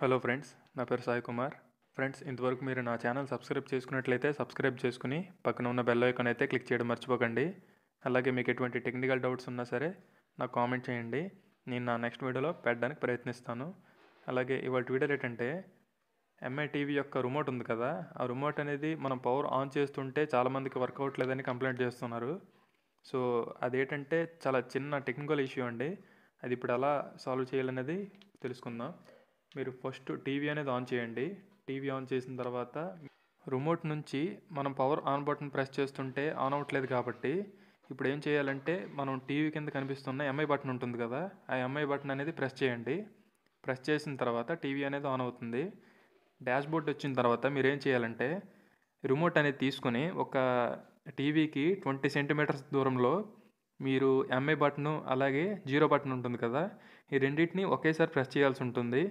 hello friends నా పేరు Sai Kumar friends ఇంతవరకు మీరు నా ఛానల్ సబ్స్క్రైబ్ చేసుకున్నట్లయితే సబ్స్క్రైబ్ చేసుకుని పక్కన ఉన్న బెల్ ఐకాన్ అయితే క్లిక్ చేయడం మర్చిపోకండి అలాగే మీకు ఎటువంటి టెక్నికల్ డౌట్స్ ఉన్నా సరే నాకు కామెంట్ చేయండి నేను నా నెక్స్ట్ వీడియోలో పెట్టడానికి ప్రయత్నిస్తాను అలాగే ఇవాళ వీడియో ఏంటంటే ఎంఐ టీవీ యొక్క రిమోట్ ఉంది కదా ఆ రిమోట్ అనేది మనం పవర్ ఆన్ చేస్తుంటే చాలామందికి వర్క్ లేదని కంప్లైంట్ చేస్తున్నారు సో అదేంటంటే చాలా చిన్న టెక్నికల్ ఇష్యూ అండి అది ఇప్పుడు ఎలా సాల్వ్ చేయాలనేది తెలుసుకుందాం మీరు ఫస్ట్ టీవీ అనేది ఆన్ చేయండి టీవీ ఆన్ చేసిన తర్వాత రిమోట్ నుంచి మనం పవర్ ఆన్ బటన్ ప్రెస్ చేస్తుంటే ఆన్ అవ్వట్లేదు కాబట్టి ఇప్పుడు ఏం చేయాలంటే మనం టీవీ కింద కనిపిస్తున్న ఎంఐ బటన్ ఉంటుంది కదా ఆ ఎంఐ బటన్ అనేది ప్రెస్ చేయండి ప్రెస్ చేసిన తర్వాత టీవీ అనేది ఆన్ అవుతుంది బోర్డ్ వచ్చిన తర్వాత మీరు ఏం చేయాలంటే రిమోట్ అనేది తీసుకుని ఒక టీవీకి ట్వంటీ సెంటీమీటర్స్ దూరంలో మీరు ఎంఐ బటను అలాగే జీరో బటన్ ఉంటుంది కదా ఈ రెండింటిని ఒకేసారి ప్రెస్ చేయాల్సి ఉంటుంది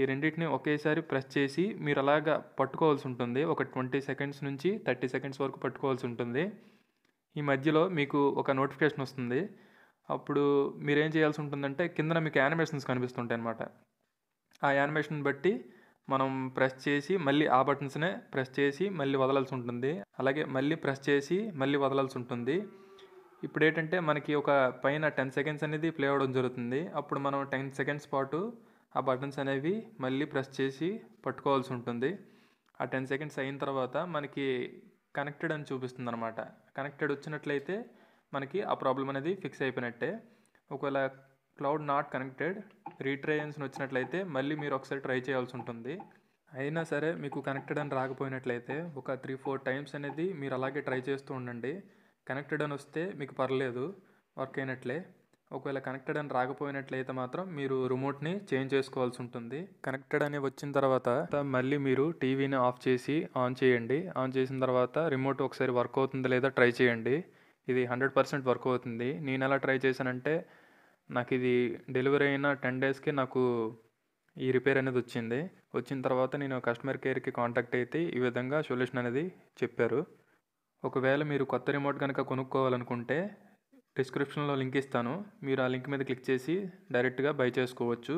ఈ రెండింటిని ఒకేసారి ప్రెస్ చేసి మీరు అలాగ పట్టుకోవాల్సి ఉంటుంది ఒక ట్వంటీ సెకండ్స్ నుంచి థర్టీ సెకండ్స్ వరకు పట్టుకోవాల్సి ఉంటుంది ఈ మధ్యలో మీకు ఒక నోటిఫికేషన్ వస్తుంది అప్పుడు మీరేం చేయాల్సి ఉంటుందంటే కింద మీకు యానిమేషన్స్ కనిపిస్తుంటాయి అనమాట ఆ యానిమేషన్ బట్టి మనం ప్రెస్ చేసి మళ్ళీ ఆ బటన్స్నే ప్రెస్ చేసి మళ్ళీ వదలాల్సి ఉంటుంది అలాగే మళ్ళీ ప్రెస్ చేసి మళ్ళీ వదలాల్సి ఉంటుంది ఇప్పుడు ఏంటంటే మనకి ఒక పైన టెన్ సెకండ్స్ అనేది ప్లే అవ్వడం జరుగుతుంది అప్పుడు మనం టెన్ సెకండ్స్ పాటు ఆ బటన్స్ అనేవి మళ్ళీ ప్రెస్ చేసి పట్టుకోవాల్సి ఉంటుంది ఆ టెన్ సెకండ్స్ అయిన తర్వాత మనకి కనెక్టెడ్ అని చూపిస్తుంది అనమాట కనెక్టెడ్ వచ్చినట్లయితే మనకి ఆ ప్రాబ్లం అనేది ఫిక్స్ అయిపోయినట్టే ఒకవేళ క్లౌడ్ నాట్ కనెక్టెడ్ రీట్రయన్స్ వచ్చినట్లయితే మళ్ళీ మీరు ఒకసారి ట్రై చేయాల్సి ఉంటుంది అయినా సరే మీకు కనెక్టెడ్ అని రాకపోయినట్లయితే ఒక త్రీ ఫోర్ టైమ్స్ అనేది మీరు అలాగే ట్రై చేస్తూ ఉండండి కనెక్టెడ్ అని వస్తే మీకు పర్లేదు వర్క్ అయినట్లే ఒకవేళ కనెక్టెడ్ అని రాకపోయినట్లయితే మాత్రం మీరు రిమోట్ని చేంజ్ చేసుకోవాల్సి ఉంటుంది కనెక్టెడ్ అని వచ్చిన తర్వాత మళ్ళీ మీరు టీవీని ఆఫ్ చేసి ఆన్ చేయండి ఆన్ చేసిన తర్వాత రిమోట్ ఒకసారి వర్క్ అవుతుంది లేదా ట్రై చేయండి ఇది హండ్రెడ్ పర్సెంట్ వర్క్ అవుతుంది నేను ఎలా ట్రై చేశానంటే నాకు ఇది డెలివరీ అయిన టెన్ డేస్కి నాకు ఈ రిపేర్ అనేది వచ్చింది వచ్చిన తర్వాత నేను కస్టమర్ కేర్కి కాంటాక్ట్ అయితే ఈ విధంగా సొల్యూషన్ అనేది చెప్పారు ఒకవేళ మీరు కొత్త రిమోట్ కనుక కొనుక్కోవాలనుకుంటే డిస్క్రిప్షన్లో లింక్ ఇస్తాను మీరు ఆ లింక్ మీద క్లిక్ చేసి డైరెక్ట్గా బై చేసుకోవచ్చు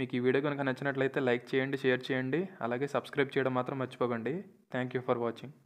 మీకు ఈ వీడియో కనుక నచ్చినట్లయితే లైక్ చేయండి షేర్ చేయండి అలాగే సబ్స్క్రైబ్ చేయడం మాత్రం మర్చిపోకండి థ్యాంక్ యూ ఫర్ వాచింగ్